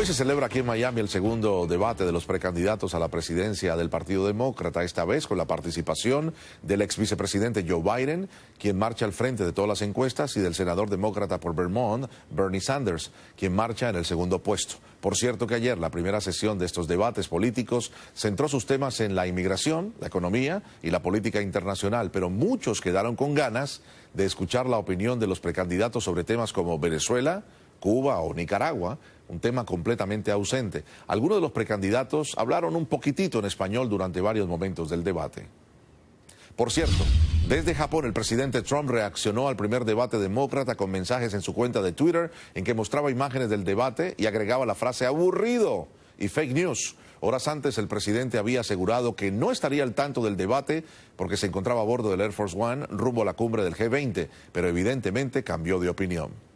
Hoy se celebra aquí en Miami el segundo debate de los precandidatos a la presidencia del Partido Demócrata, esta vez con la participación del ex vicepresidente Joe Biden, quien marcha al frente de todas las encuestas, y del senador demócrata por Vermont, Bernie Sanders, quien marcha en el segundo puesto. Por cierto que ayer la primera sesión de estos debates políticos centró sus temas en la inmigración, la economía y la política internacional, pero muchos quedaron con ganas de escuchar la opinión de los precandidatos sobre temas como Venezuela, Cuba o Nicaragua, un tema completamente ausente. Algunos de los precandidatos hablaron un poquitito en español durante varios momentos del debate. Por cierto, desde Japón el presidente Trump reaccionó al primer debate demócrata con mensajes en su cuenta de Twitter en que mostraba imágenes del debate y agregaba la frase aburrido y fake news. Horas antes el presidente había asegurado que no estaría al tanto del debate porque se encontraba a bordo del Air Force One rumbo a la cumbre del G20, pero evidentemente cambió de opinión.